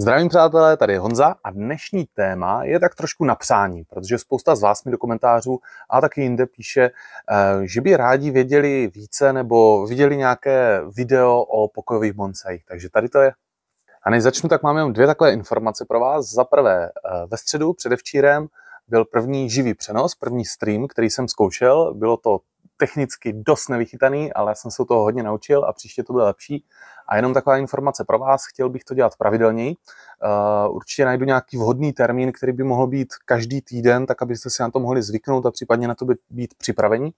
Zdravím přátelé, tady je Honza a dnešní téma je tak trošku napsání, protože spousta z vás mi do komentářů a taky jinde píše, eh, že by rádi věděli více nebo viděli nějaké video o pokojových bonsajích. takže tady to je. A než začnu, tak mám jenom dvě takové informace pro vás. Za prvé, eh, ve středu předevčírem byl první živý přenos, první stream, který jsem zkoušel. Bylo to technicky dost nevychytaný, ale já jsem se toho hodně naučil a příště to bude lepší. A jenom taková informace pro vás, chtěl bych to dělat pravidelněji. Eh, určitě najdu nějaký vhodný termín, který by mohl být každý týden, tak abyste si na to mohli zvyknout a případně na to být připraveni.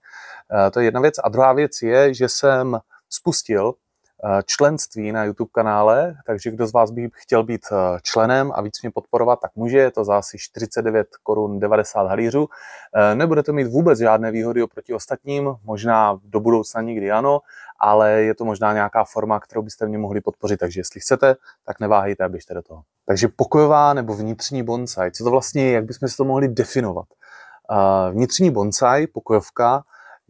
Eh, to je jedna věc. A druhá věc je, že jsem spustil Eh, členství na YouTube kanále, takže kdo z vás by chtěl být eh, členem a víc mě podporovat, tak může, je to za asi 49 korun 90 halířů. Eh, nebude to mít vůbec žádné výhody oproti ostatním, možná do budoucna nikdy ano, ale je to možná nějaká forma, kterou byste mě mohli podpořit, takže jestli chcete, tak neváhejte abyste do toho. Takže pokojová nebo vnitřní bonsai, co to vlastně je, jak bychom si to mohli definovat? Vnitřní bonsai, pokojovka,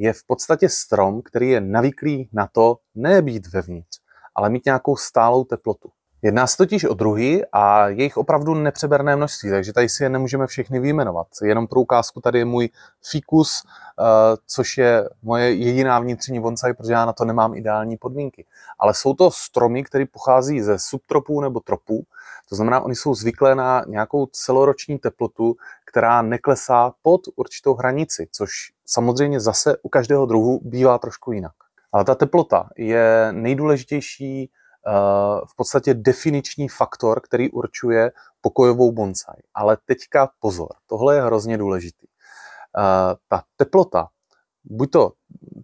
je v podstatě strom, který je navyklý na to ne být vevnitř, ale mít nějakou stálou teplotu. Jedná se totiž o druhy a jejich opravdu nepřeberné množství, takže tady si je nemůžeme všechny vyjmenovat. Jenom pro ukázku tady je můj fikus, eh, což je moje jediná vnitřní bonsai, protože já na to nemám ideální podmínky. Ale jsou to stromy, které pochází ze subtropů nebo tropů, to znamená, oni jsou zvyklé na nějakou celoroční teplotu, která neklesá pod určitou hranici, což samozřejmě zase u každého druhu bývá trošku jinak. Ale ta teplota je nejdůležitější Eh, v podstatě definiční faktor, který určuje pokojovou bonsai. Ale teďka pozor, tohle je hrozně důležitý. Eh, ta teplota, buď to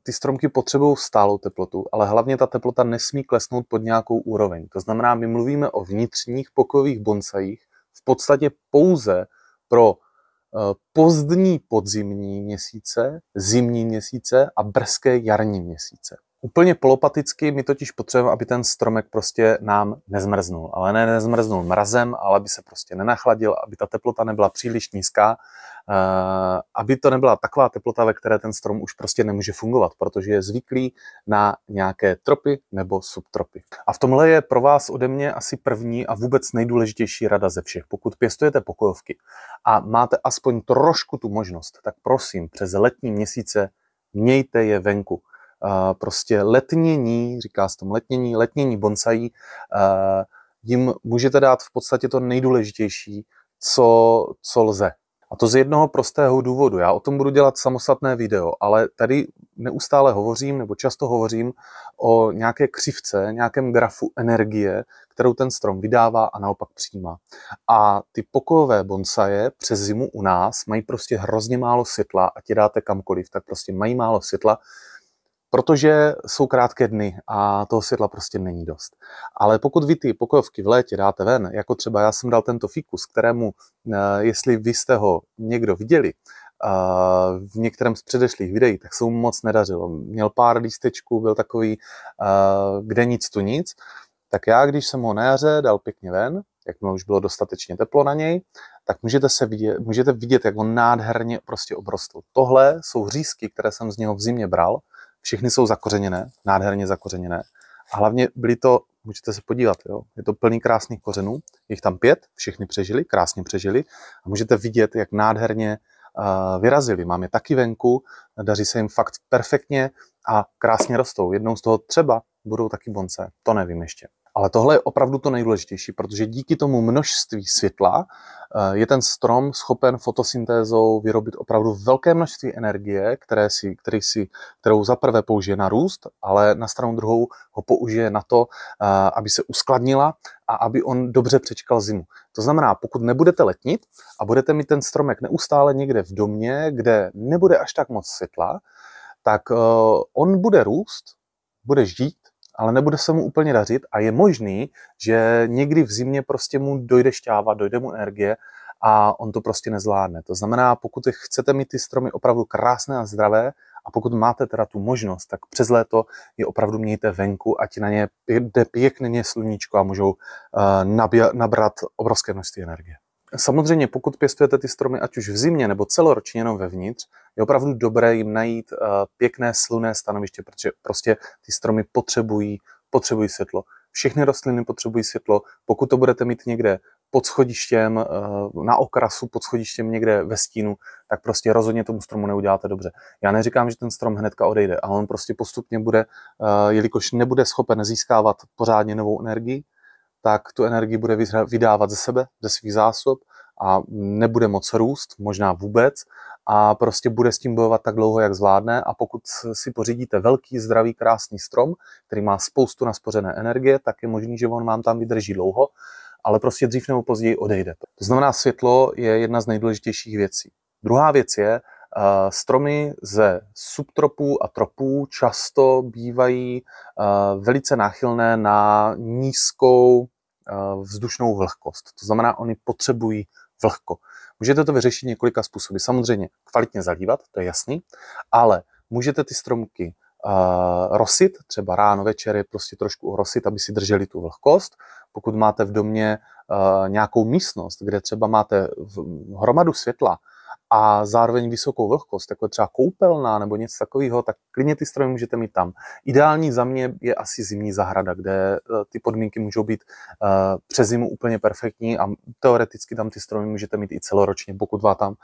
ty stromky potřebují stálou teplotu, ale hlavně ta teplota nesmí klesnout pod nějakou úroveň. To znamená, my mluvíme o vnitřních pokojových bonsajích v podstatě pouze pro eh, pozdní podzimní měsíce, zimní měsíce a brzké jarní měsíce úplně polopaticky, my totiž potřebujeme, aby ten stromek prostě nám nezmrznul. Ale ne nezmrznul mrazem, ale aby se prostě nenachladil, aby ta teplota nebyla příliš nízká, eh, aby to nebyla taková teplota, ve které ten strom už prostě nemůže fungovat, protože je zvyklý na nějaké tropy nebo subtropy. A v tomhle je pro vás ode mě asi první a vůbec nejdůležitější rada ze všech. Pokud pěstujete pokojovky a máte aspoň trošku tu možnost, tak prosím, přes letní měsíce mějte je venku prostě letnění, říká se tomu letnění, letnění bonsají, jim můžete dát v podstatě to nejdůležitější, co, co lze. A to z jednoho prostého důvodu. Já o tom budu dělat samostatné video, ale tady neustále hovořím, nebo často hovořím o nějaké křivce, nějakém grafu energie, kterou ten strom vydává a naopak přijímá. A ty pokojové bonsaje přes zimu u nás mají prostě hrozně málo světla, ať je dáte kamkoliv, tak prostě mají málo světla, protože jsou krátké dny a toho světla prostě není dost. Ale pokud vy ty pokojovky v létě dáte ven, jako třeba já jsem dal tento fikus, kterému, eh, jestli vy jste ho někdo viděli, eh, v některém z předešlých videí, tak se mu moc nedařilo. Měl pár lístečků, byl takový, eh, kde nic tu nic. Tak já, když jsem ho na jaře dal pěkně ven, jakmile už bylo dostatečně teplo na něj, tak můžete, se vidět, můžete vidět, jak on nádherně prostě obrostl. Tohle jsou řízky, které jsem z něho v zimě bral, všechny jsou zakořeněné, nádherně zakořeněné. A hlavně byly to, můžete se podívat, jo, je to plný krásných kořenů, jich tam pět, všechny přežili, krásně přežili. A můžete vidět, jak nádherně uh, vyrazili. Mám je taky venku, daří se jim fakt perfektně a krásně rostou. Jednou z toho třeba budou taky bonce, to nevím ještě. Ale tohle je opravdu to nejdůležitější, protože díky tomu množství světla eh, je ten strom schopen fotosyntézou vyrobit opravdu velké množství energie, které si, který si, kterou zaprvé použije na růst, ale na stranu druhou ho použije na to, eh, aby se uskladnila a aby on dobře přečkal zimu. To znamená, pokud nebudete letnit a budete mít ten stromek neustále někde v domě, kde nebude až tak moc světla, tak eh, on bude růst, bude žít ale nebude se mu úplně dařit a je možný, že někdy v zimě prostě mu dojde šťáva, dojde mu energie a on to prostě nezvládne. To znamená, pokud chcete mít ty stromy opravdu krásné a zdravé a pokud máte teda tu možnost, tak přes léto je opravdu mějte venku, ať na ně jde pěkně sluníčko a můžou uh, nabrat obrovské množství energie. Samozřejmě, pokud pěstujete ty stromy, ať už v zimě nebo celoročně jenom vevnitř, je opravdu dobré jim najít eh, pěkné slunné stanoviště, protože prostě ty stromy potřebují, potřebují světlo. Všechny rostliny potřebují světlo. Pokud to budete mít někde pod schodištěm, eh, na okrasu pod schodištěm někde ve stínu, tak prostě rozhodně tomu stromu neuděláte dobře. Já neříkám, že ten strom hnedka odejde, ale on prostě postupně bude, eh, jelikož nebude schopen získávat pořádně novou energii, tak tu energii bude vydávat ze sebe, ze svých zásob a nebude moc růst, možná vůbec, a prostě bude s tím bojovat tak dlouho, jak zvládne. A pokud si pořídíte velký, zdravý, krásný strom, který má spoustu naspořené energie, tak je možný, že on vám tam vydrží dlouho, ale prostě dřív nebo později odejde. To znamená, světlo je jedna z nejdůležitějších věcí. Druhá věc je, eh, Stromy ze subtropů a tropů často bývají eh, velice náchylné na nízkou Eh, vzdušnou vlhkost. To znamená, oni potřebují vlhko. Můžete to vyřešit několika způsoby. Samozřejmě kvalitně zalívat, to je jasný, ale můžete ty stromky uh, eh, rosit, třeba ráno, večer je prostě trošku rosit, aby si drželi tu vlhkost. Pokud máte v domě uh, nějakou místnost, kde třeba máte hm, hromadu světla, a zároveň vysokou vlhkost, jako třeba koupelna nebo něco takového, tak klidně ty stromy můžete mít tam. Ideální za mě je asi zimní zahrada, kde eh, ty podmínky můžou být eh, přes zimu úplně perfektní a teoreticky tam ty stromy můžete mít i celoročně, pokud vám tam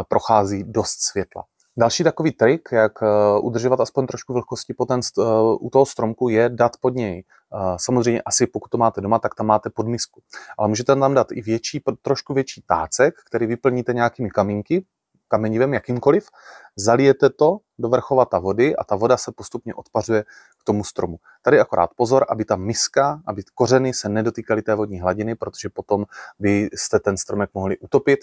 eh, prochází dost světla. Další takový trik, jak eh, udržovat aspoň trošku vlhkosti po ten, eh, u toho stromku, je dát pod něj. Eh, samozřejmě asi pokud to máte doma, tak tam máte podmisku. Ale můžete tam dát i větší, trošku větší tácek, který vyplníte nějakými kamínky, kamenivem jakýmkoliv, zalijete to do vrchovata vody a ta voda se postupně odpařuje k tomu stromu. Tady akorát pozor, aby ta miska, aby kořeny se nedotýkaly té vodní hladiny, protože potom byste ten stromek mohli utopit,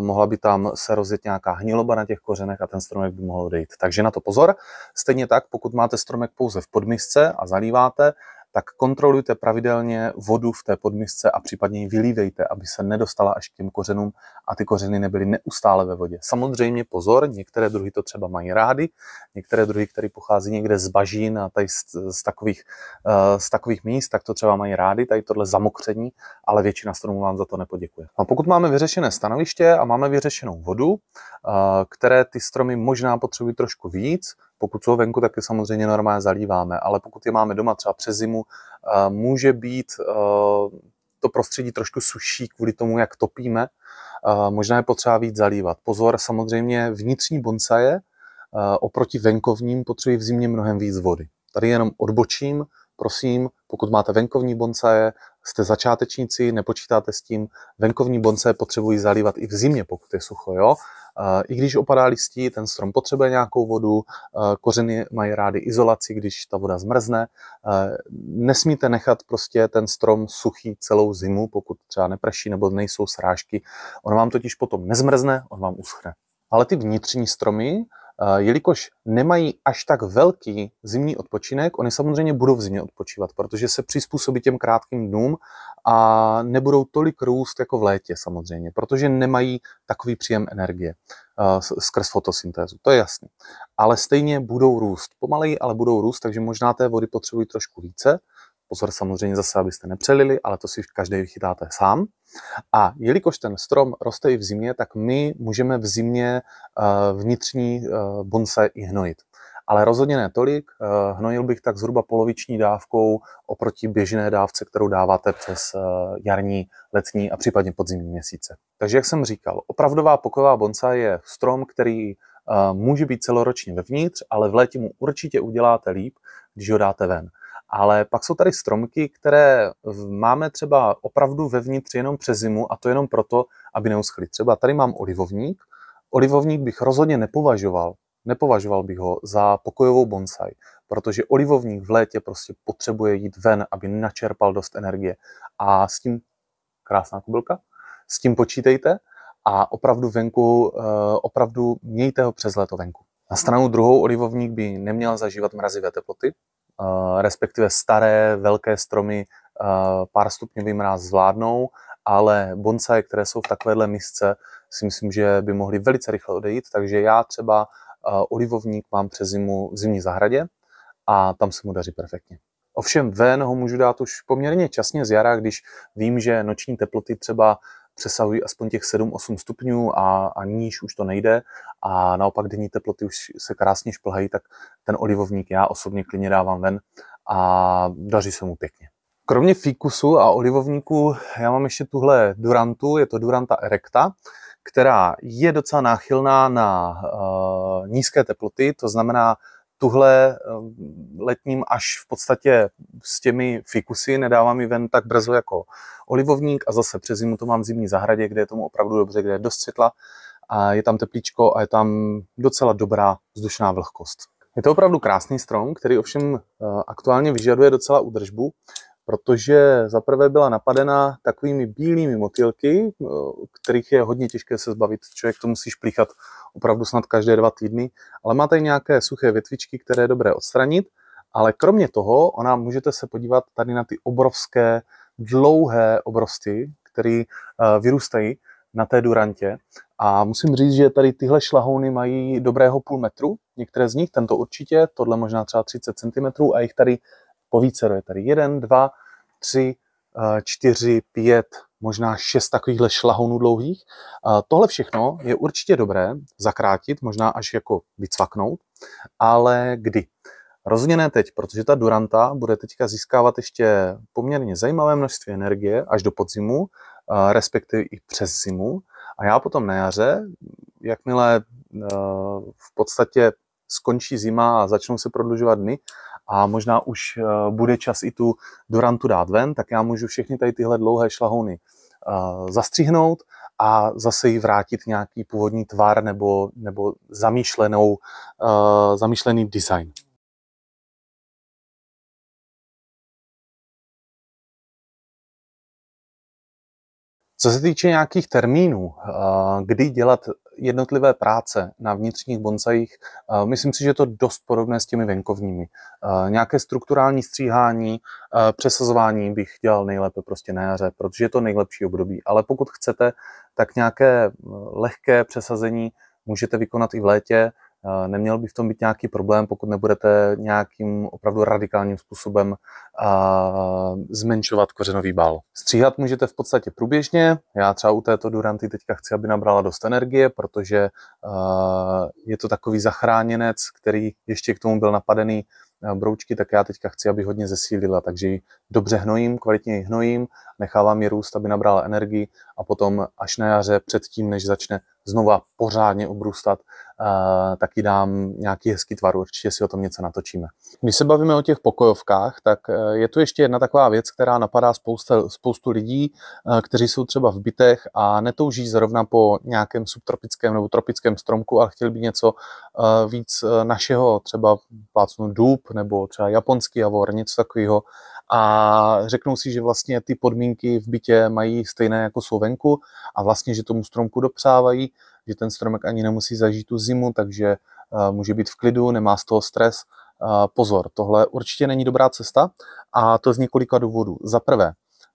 mohla by tam se rozjet nějaká hniloba na těch kořenech a ten stromek by mohl odejít. Takže na to pozor. Stejně tak, pokud máte stromek pouze v podmisce a zalíváte, tak kontrolujte pravidelně vodu v té podmisce a případně ji vylívejte, aby se nedostala až k těm kořenům a ty kořeny nebyly neustále ve vodě. Samozřejmě pozor, některé druhy to třeba mají rády, některé druhy, které pochází někde z bažín a tady z, z, takových, eh, z takových míst, tak to třeba mají rády, tady tohle zamokření, ale většina stromů vám za to nepoděkuje. A pokud máme vyřešené stanoviště a máme vyřešenou vodu, eh, které ty stromy možná potřebují trošku víc, pokud jsou venku, tak je samozřejmě normálně zalíváme, ale pokud je máme doma třeba přes zimu, eh, může být eh, to prostředí trošku suší kvůli tomu, jak topíme, eh, možná je potřeba víc zalívat. Pozor, samozřejmě vnitřní bonsaje oproti venkovním potřebují v zimě mnohem víc vody. Tady jenom odbočím, prosím, pokud máte venkovní bonsaje, jste začátečníci, nepočítáte s tím, venkovní bonsaje potřebují zalívat i v zimě, pokud je sucho, jo? I když opadá listí, ten strom potřebuje nějakou vodu, kořeny mají rády izolaci, když ta voda zmrzne. Nesmíte nechat prostě ten strom suchý celou zimu, pokud třeba neprší nebo nejsou srážky. On vám totiž potom nezmrzne, on vám uschne. Ale ty vnitřní stromy, Jelikož nemají až tak velký zimní odpočinek, oni samozřejmě budou v zimě odpočívat, protože se přizpůsobí těm krátkým dnům a nebudou tolik růst jako v létě samozřejmě, protože nemají takový příjem energie skrz fotosyntézu, to je jasné. Ale stejně budou růst, pomaleji, ale budou růst, takže možná té vody potřebují trošku více Pozor samozřejmě zase, abyste nepřelili, ale to si každý vychytáte sám. A jelikož ten strom roste i v zimě, tak my můžeme v zimě eh, vnitřní eh, bonsai i hnojit. Ale rozhodně ne tolik, eh, hnojil bych tak zhruba poloviční dávkou oproti běžné dávce, kterou dáváte přes jarní, letní a případně podzimní měsíce. Takže jak jsem říkal, opravdová pokojová bonsa je strom, který může být celoročně vevnitř, ale v létě mu určitě uděláte líp, když ho dáte ven. Ale pak jsou tady stromky, které máme třeba opravdu vevnitř jenom přes zimu a to jenom proto, aby neuschly. Třeba tady mám olivovník. Olivovník bych rozhodně nepovažoval, nepovažoval bych ho za pokojovou bonsai, protože olivovník v létě prostě potřebuje jít ven, aby načerpal dost energie. A s tím, krásná kubelka, s tím počítejte a opravdu venku, eh, opravdu mějte ho přes léto venku. Na stranu druhou olivovník by neměl zažívat mrazivé teploty, Eh, respektive staré velké stromy eh, pár stupňový mráz zvládnou, ale bonsai, které jsou v takovéhle misce, si myslím, že by mohly velice rychle odejít, takže já třeba eh, olivovník mám přes zimu v zimní zahradě a tam se mu daří perfektně. Ovšem ven ho můžu dát už poměrně časně z jara, když vím, že noční teploty třeba přesahují aspoň těch 7-8 stupňů a, a níž už to nejde a naopak denní teploty už se krásně šplhají, tak ten olivovník já osobně klidně dávám ven a daří se mu pěkně. Kromě fíkusu a olivovníku já mám ještě tuhle durantu, je to duranta erecta, která je docela náchylná na uh, nízké teploty, to znamená tuhle eh, letním až v podstatě s těmi fikusy nedávám ji ven tak brzo jako olivovník a zase přes zimu to mám v zimní zahradě, kde je tomu opravdu dobře, kde je dost světla a je tam teplíčko a je tam docela dobrá vzdušná vlhkost. Je to opravdu krásný strom, který ovšem eh, aktuálně vyžaduje docela údržbu protože zaprvé byla napadena takovými bílými motýlky, eh, kterých je hodně těžké se zbavit. Člověk to musí šplíchat opravdu snad každé dva týdny, ale máte nějaké suché větvičky, které je dobré odstranit. Ale kromě toho, ona můžete se podívat tady na ty obrovské, dlouhé obrosty, které eh, vyrůstají na té durantě. A musím říct, že tady tyhle šlahouny mají dobrého půl metru, některé z nich, tento určitě, tohle možná třeba 30 cm a jich tady po více, no Je tady jeden, dva, tři, eh, čtyři, pět, možná šest takovýchhle šlahounů dlouhých. Eh, tohle všechno je určitě dobré zakrátit, možná až jako vycvaknout, ale kdy? Rozhodně ne teď, protože ta Duranta bude teďka získávat ještě poměrně zajímavé množství energie až do podzimu, eh, respektive i přes zimu. A já potom na jaře, jakmile v podstatě skončí zima a začnou se prodlužovat dny, a možná už eh, bude čas i tu Durantu dát ven, tak já můžu všechny tady tyhle dlouhé šlahouny eh, zastřihnout a zase jí vrátit nějaký původní tvar nebo, nebo zamýšlenou, eh, zamýšlený design. Co se týče nějakých termínů, kdy dělat jednotlivé práce na vnitřních bonsajích, myslím si, že je to dost podobné s těmi venkovními. Nějaké strukturální stříhání, přesazování bych dělal nejlépe prostě na jaře, protože je to nejlepší období. Ale pokud chcete, tak nějaké lehké přesazení můžete vykonat i v létě, Eh, neměl by v tom být nějaký problém, pokud nebudete nějakým opravdu radikálním způsobem eh, zmenšovat kořenový bal. Stříhat můžete v podstatě průběžně. Já třeba u této Duranty teďka chci, aby nabrala dost energie, protože eh, je to takový zachráněnec, který ještě k tomu byl napadený broučky, tak já teďka chci, aby hodně zesílila, takže ji dobře hnojím, kvalitně ji hnojím, nechávám ji růst, aby nabrala energii a potom až na jaře předtím, než začne znova pořádně obrůstat, eh, tak dám nějaký hezký tvar, určitě si o tom něco natočíme. Když se bavíme o těch pokojovkách, tak eh, je tu ještě jedna taková věc, která napadá spousta, spoustu lidí, eh, kteří jsou třeba v bytech a netouží zrovna po nějakém subtropickém nebo tropickém stromku, ale chtěli by něco víc našeho, třeba plácnu dub nebo třeba japonský javor, něco takového a řeknou si, že vlastně ty podmínky v bytě mají stejné jako jsou venku a vlastně, že tomu stromku dopřávají, že ten stromek ani nemusí zažít tu zimu, takže eh, může být v klidu, nemá z toho stres. Eh, pozor, tohle určitě není dobrá cesta a to z několika důvodů. Za prvé,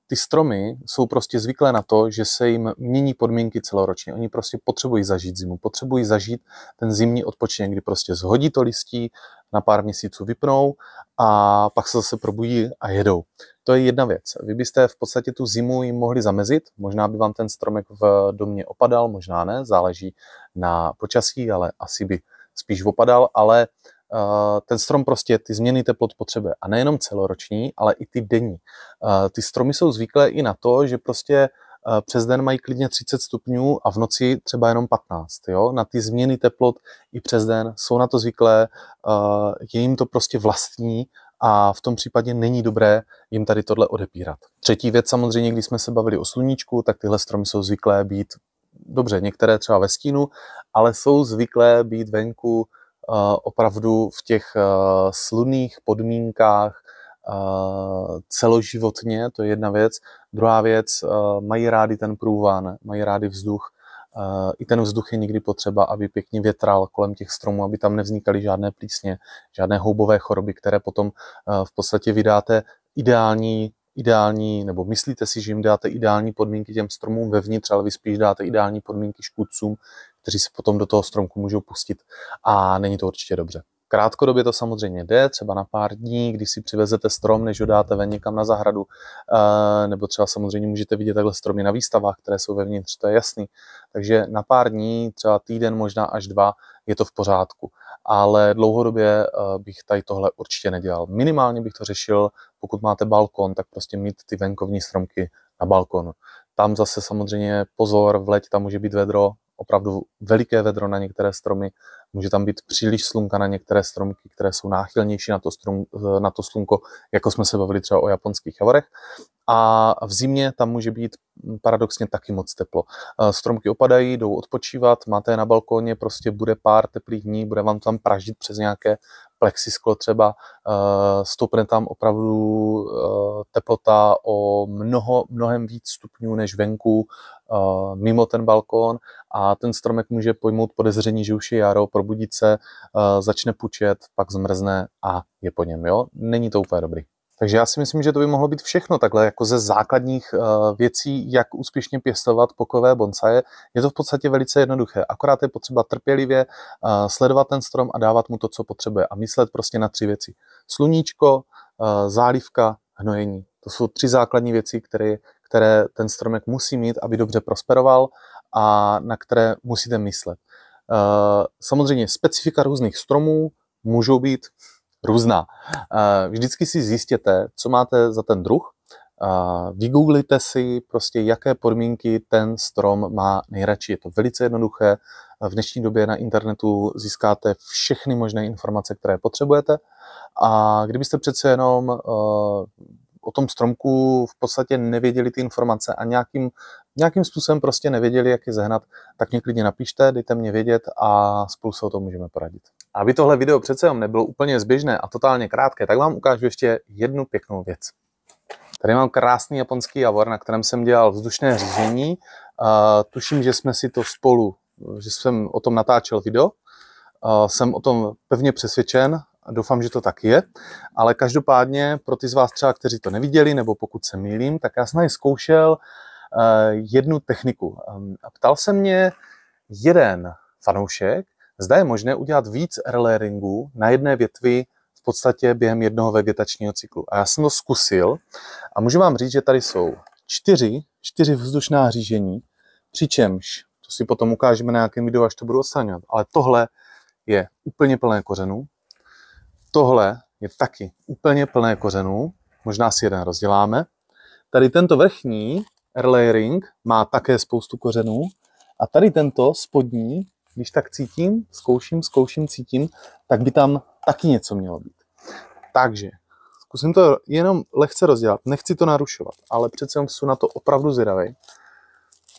ty stromy jsou prostě zvyklé na to, že se jim mění podmínky celoročně. Oni prostě potřebují zažít zimu, potřebují zažít ten zimní odpočinek, kdy prostě zhodí to listí, na pár měsíců vypnou a pak se zase probudí a jedou. To je jedna věc. Vy byste v podstatě tu zimu jim mohli zamezit, možná by vám ten stromek v domě opadal, možná ne, záleží na počasí, ale asi by spíš opadal, ale uh, Eh, ten strom prostě ty změny teplot potřebuje. A nejenom celoroční, ale i ty denní. Eh, ty stromy jsou zvyklé i na to, že prostě eh, přes den mají klidně 30 stupňů a v noci třeba jenom 15. Jo? Na ty změny teplot i přes den jsou na to zvyklé, je jim to prostě vlastní a v tom případě není dobré jim tady tohle odepírat. Třetí věc samozřejmě, když jsme se bavili o sluníčku, tak tyhle stromy jsou zvyklé být, dobře, některé třeba ve stínu, ale jsou zvyklé být venku Eh, opravdu v těch eh, slunných podmínkách eh, celoživotně, to je jedna věc. Druhá věc, mají rádi ten průvan, mají rádi vzduch. I ten vzduch je někdy potřeba, aby pěkně větral kolem těch stromů, aby tam nevznikaly žádné plísně, žádné houbové choroby, které potom v podstatě vydáte ideální ideální, nebo myslíte si, že jim dáte ideální podmínky těm stromům vevnitř, ale vy spíš dáte ideální podmínky škůdcům, kteří se potom do toho stromku můžou pustit a není to určitě dobře. Krátkodobě to samozřejmě jde, třeba na pár dní, když si přivezete strom, než ho dáte ven někam na zahradu, eh, nebo třeba samozřejmě můžete vidět takhle stromy na výstavách, které jsou vevnitř, to je jasný. Takže na pár dní, třeba týden, možná až dva, je to v pořádku. Ale dlouhodobě eh, bych tady tohle určitě nedělal. Minimálně bych to řešil, pokud máte balkon, tak prostě mít ty venkovní stromky na balkonu. Tam zase samozřejmě pozor, v létě tam může být vedro, opravdu veliké vedro na některé stromy, může tam být příliš slunka na některé stromky, které jsou náchylnější na to, strum, na to slunko, jako jsme se bavili třeba o japonských javorech. A v zimě tam může být paradoxně taky moc teplo. Eh, stromky opadají, jdou odpočívat, máte je na balkóně, prostě bude pár teplých dní, bude vám tam pražit přes nějaké plexisklo třeba, eh, stoupne tam opravdu eh, teplota o mnoho, mnohem víc stupňů než venku, Eh, mimo ten balkón a ten stromek může pojmout podezření, že už je jaro, probudit se, eh, začne pučet, pak zmrzne a je po něm. Jo? Není to úplně dobrý. Takže já si myslím, že to by mohlo být všechno takhle, jako ze základních eh, věcí, jak úspěšně pěstovat pokové bonsaje. Je to v podstatě velice jednoduché, akorát je potřeba trpělivě sledovat ten strom a dávat mu to, co potřebuje a myslet prostě na tři věci. Sluníčko, zálivka, hnojení. To jsou tři základní věci, které které ten stromek musí mít, aby dobře prosperoval a na které musíte myslet. Eh, samozřejmě specifika různých stromů můžou být různá. Eh, vždycky si zjistěte, co máte za ten druh, eh, vygooglite si prostě, jaké podmínky ten strom má nejradši. Je to velice jednoduché. V dnešní době na internetu získáte všechny možné informace, které potřebujete. A kdybyste přece jenom o tom stromku v podstatě nevěděli ty informace a nějakým, nějakým způsobem prostě nevěděli, jak je zehnat, tak mě klidně napište, dejte mě vědět a spolu se o tom můžeme poradit. Aby tohle video přece jenom nebylo úplně zběžné a totálně krátké, tak vám ukážu ještě jednu pěknou věc. Tady mám krásný japonský javor, na kterém jsem dělal vzdušné řízení. Uh, tuším, že jsme si to spolu, že jsem o tom natáčel video. Uh, jsem o tom pevně přesvědčen doufám, že to tak je, ale každopádně pro ty z vás třeba, kteří to neviděli, nebo pokud se mýlím, tak já jsem zkoušel eh, jednu techniku. Ehm, a ptal se mě jeden fanoušek, zda je možné udělat víc relayeringu na jedné větvi v podstatě během jednoho vegetačního cyklu. A já jsem to zkusil a můžu vám říct, že tady jsou čtyři, čtyři vzdušná řížení, přičemž, to si potom ukážeme na nějakém videu, až to budu odstraňovat, ale tohle je úplně plné kořenů, Tohle je taky úplně plné kořenů, možná si jeden rozděláme. Tady tento vrchní air má také spoustu kořenů a tady tento spodní, když tak cítím, zkouším, zkouším, cítím, tak by tam taky něco mělo být. Takže zkusím to jenom lehce rozdělat, nechci to narušovat, ale přece jsem na to opravdu zvědavý.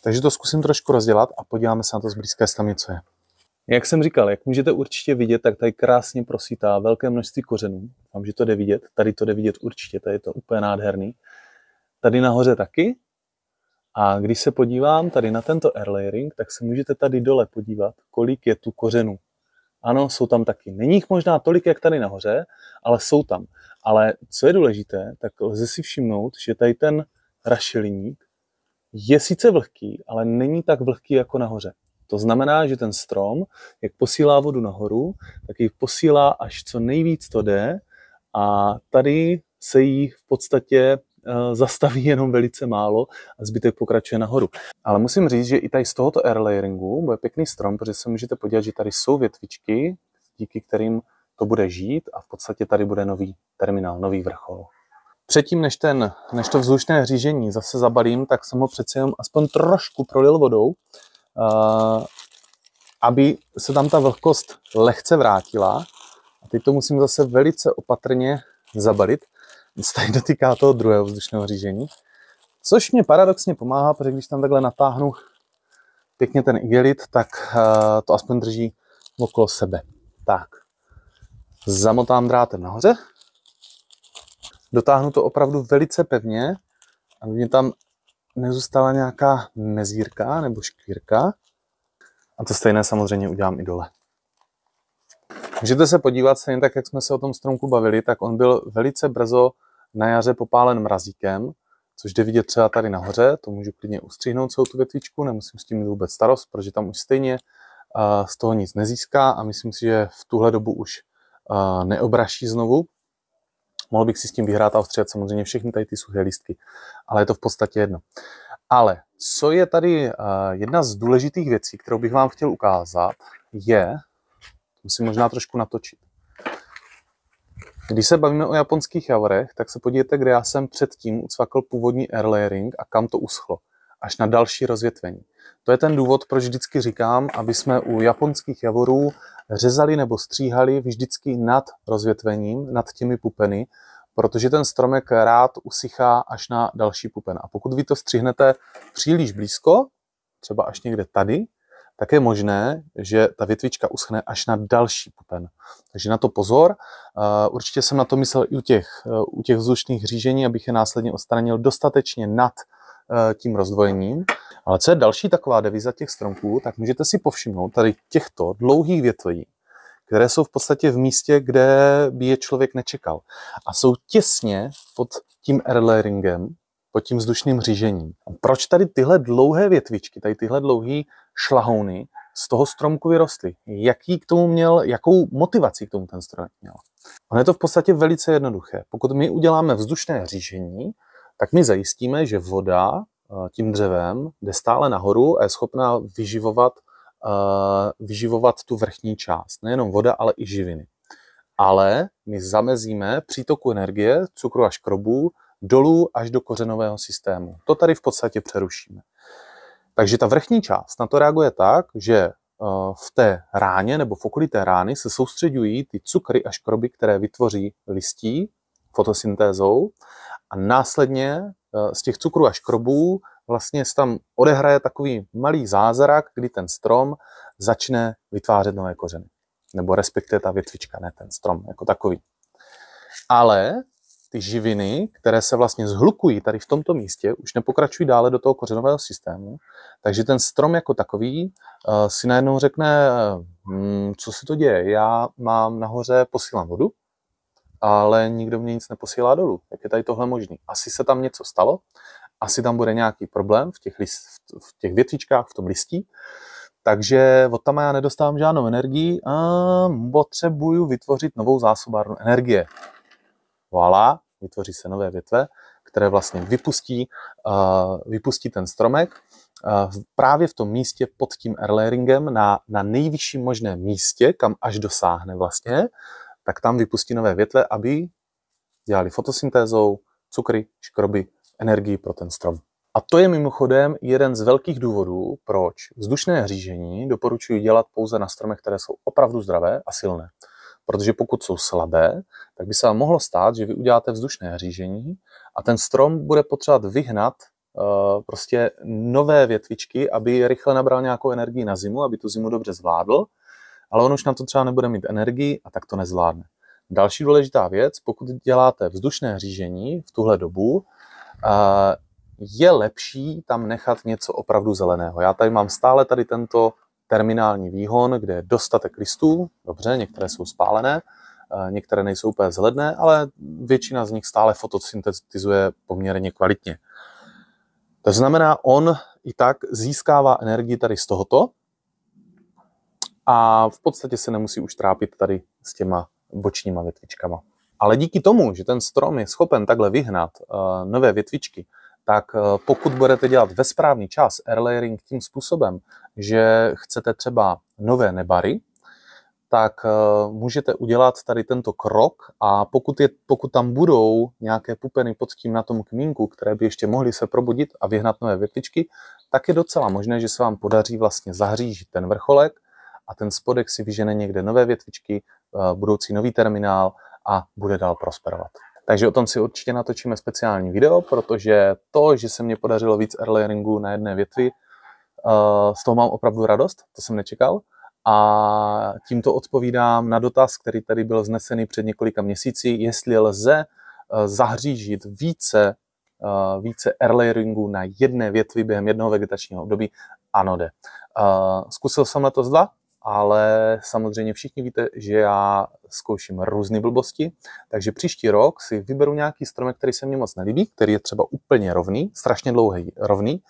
Takže to zkusím trošku rozdělat a podíváme se na to zblízka, jestli tam něco je. Jak jsem říkal, jak můžete určitě vidět, tak tady krásně prosítá velké množství kořenů. Vám, že to jde vidět, tady to jde vidět určitě, tady je to úplně nádherný. Tady nahoře taky. A když se podívám tady na tento air layering, tak se můžete tady dole podívat, kolik je tu kořenů. Ano, jsou tam taky. Není jich možná tolik, jak tady nahoře, ale jsou tam. Ale co je důležité, tak lze si všimnout, že tady ten rašeliník je sice vlhký, ale není tak vlhký jako nahoře. To znamená, že ten strom, jak posílá vodu nahoru, tak ji posílá až co nejvíc to jde a tady se jí v podstatě eh, zastaví jenom velice málo a zbytek pokračuje nahoru. Ale musím říct, že i tady z tohoto air layeringu bude pěkný strom, protože se můžete podívat, že tady jsou větvičky, díky kterým to bude žít a v podstatě tady bude nový terminál, nový vrchol. Předtím, než, ten, než to vzdušné řížení zase zabalím, tak jsem ho přece jenom aspoň trošku prolil vodou, Eh, aby se tam ta vlhkost lehce vrátila. A teď to musím zase velice opatrně zabalit. Se tady dotýká toho druhého vzdušného řížení. Což mě paradoxně pomáhá, protože když tam takhle natáhnu pěkně ten igelit, tak eh, to aspoň drží okolo sebe. Tak, zamotám drátem nahoře, dotáhnu to opravdu velice pevně, aby mě tam nezůstala nějaká mezírka nebo škvírka. A to stejné samozřejmě udělám i dole. Můžete se podívat, stejně tak, jak jsme se o tom stromku bavili, tak on byl velice brzo na jaře popálen mrazíkem, což jde vidět třeba tady nahoře, to můžu klidně ustřihnout celou tu větvičku, nemusím s tím mít vůbec starost, protože tam už stejně eh, z toho nic nezíská a myslím si, že v tuhle dobu už eh, neobraší znovu, Mohl bych si s tím vyhrát a ostříhat samozřejmě všechny tady ty suché lístky, ale je to v podstatě jedno. Ale co je tady eh, jedna z důležitých věcí, kterou bych vám chtěl ukázat, je, musím možná trošku natočit. Když se bavíme o japonských javorech, tak se podívejte, kde já jsem předtím ucvakl původní air layering a kam to uschlo. Až na další rozvětvení. To je ten důvod, proč vždycky říkám, aby jsme u japonských javorů řezali nebo stříhali vždycky nad rozvětvením, nad těmi pupeny, protože ten stromek rád usychá až na další pupen. A pokud vy to střihnete příliš blízko, třeba až někde tady, tak je možné, že ta větvička uschne až na další pupen. Takže na to pozor. Eh, určitě jsem na to myslel i u těch, eh, u těch vzdušných řížení, abych je následně odstranil dostatečně nad Eh, tím rozdvojením. Ale co je další taková deviza těch stromků, tak můžete si povšimnout tady těchto dlouhých větví, které jsou v podstatě v místě, kde by je člověk nečekal. A jsou těsně pod tím airlayeringem, pod tím vzdušným řížením. A proč tady tyhle dlouhé větvičky, tady tyhle dlouhé šlahouny z toho stromku vyrostly? Jaký k tomu měl, jakou motivaci k tomu ten stromek měl? Ono je to v podstatě velice jednoduché. Pokud my uděláme vzdušné řížení, tak my zajistíme, že voda eh, tím dřevem jde stále nahoru a je schopná vyživovat, eh, vyživovat tu vrchní část. Nejenom voda, ale i živiny. Ale my zamezíme přítoku energie, cukru a škrobů dolů až do kořenového systému. To tady v podstatě přerušíme. Takže ta vrchní část na to reaguje tak, že eh, v té ráně nebo v okolí té rány se soustředují ty cukry a škroby, které vytvoří listí fotosyntézou a následně eh, z těch cukrů a škrobů vlastně se tam odehraje takový malý zázrak, kdy ten strom začne vytvářet nové kořeny. Nebo respektive ta větvička, ne ten strom jako takový. Ale ty živiny, které se vlastně zhlukují tady v tomto místě, už nepokračují dále do toho kořenového systému, takže ten strom jako takový eh, si najednou řekne, eh, hm, co se to děje, já mám nahoře posílám vodu, ale nikdo mě nic neposílá dolů. Jak je tady tohle možný? Asi se tam něco stalo, asi tam bude nějaký problém v těch, list, v těch větvičkách, v tom listí, takže od tam já nedostávám žádnou energii a potřebuju vytvořit novou zásobárnu energie. Voilà, vytvoří se nové větve, které vlastně vypustí, vypustí ten stromek právě v tom místě pod tím Erleringem na, na nejvyšším možném místě, kam až dosáhne vlastně tak tam vypustí nové větve, aby dělali fotosyntézou cukry, škroby, energii pro ten strom. A to je mimochodem jeden z velkých důvodů, proč vzdušné hřížení doporučuji dělat pouze na stromech, které jsou opravdu zdravé a silné. Protože pokud jsou slabé, tak by se vám mohlo stát, že vy uděláte vzdušné hřížení a ten strom bude potřebovat vyhnat eh, prostě nové větvičky, aby rychle nabral nějakou energii na zimu, aby tu zimu dobře zvládl ale on už na to třeba nebude mít energii a tak to nezvládne. Další důležitá věc, pokud děláte vzdušné řížení v tuhle dobu, je lepší tam nechat něco opravdu zeleného. Já tady mám stále tady tento terminální výhon, kde je dostatek listů, dobře, některé jsou spálené, některé nejsou úplně zhledné, ale většina z nich stále fotosyntetizuje poměrně kvalitně. To znamená, on i tak získává energii tady z tohoto a v podstatě se nemusí už trápit tady s těma bočníma větvičkama. Ale díky tomu, že ten strom je schopen takhle vyhnat uh, nové větvičky, tak uh, pokud budete dělat ve správný čas airlayering tím způsobem, že chcete třeba nové nebary, tak uh, můžete udělat tady tento krok a pokud, je, pokud tam budou nějaké pupeny pod tím na tom kmínku, které by ještě mohly se probudit a vyhnat nové větvičky, tak je docela možné, že se vám podaří vlastně zahřížit ten vrcholek a ten spodek si vyžene někde nové větvičky, eh, budoucí nový terminál a bude dál prosperovat. Takže o tom si určitě natočíme speciální video, protože to, že se mně podařilo víc earlayeringu na jedné větvi, eh, z toho mám opravdu radost, to jsem nečekal. A tímto odpovídám na dotaz, který tady byl znesený před několika měsíci, jestli lze eh, zahřížit více, více airlayeringů na jedné větvi během jednoho vegetačního období. Ano, jde. Zkusil jsem letos dva, ale samozřejmě všichni víte, že já zkouším různé blbosti, takže příští rok si vyberu nějaký stromek, který se mně moc nelíbí, který je třeba úplně rovný, strašně dlouhý rovný,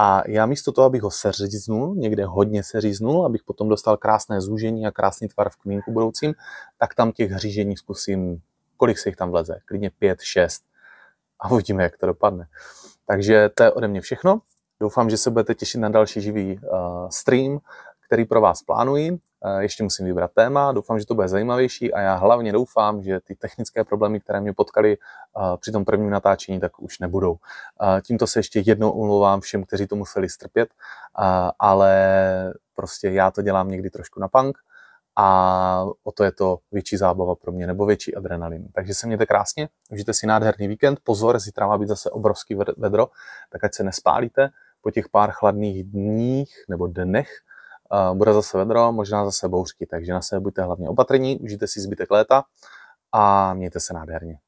a já místo toho, abych ho seříznul, někde hodně seříznul, abych potom dostal krásné zúžení a krásný tvar v kmínku budoucím, tak tam těch hřížení zkusím, kolik se jich tam vleze, klidně pět, šest a uvidíme, jak to dopadne. Takže to je ode mě všechno. Doufám, že se budete těšit na další živý uh, stream který pro vás plánuji. Eh, ještě musím vybrat téma, doufám, že to bude zajímavější a já hlavně doufám, že ty technické problémy, které mě potkali eh, při tom prvním natáčení, tak už nebudou. Eh, tímto se ještě jednou omlouvám všem, kteří to museli strpět, ale prostě já to dělám někdy trošku na punk a o to je to větší zábava pro mě nebo větší adrenalin. Takže se mějte krásně, užijte si nádherný víkend, pozor, zítra má být zase obrovský vedro, tak ať se nespálíte po těch pár chladných dních nebo dnech, Eh, bude zase vedro, možná zase bouřky, takže na sebe buďte hlavně opatrní, užijte si zbytek léta a mějte se nádherně.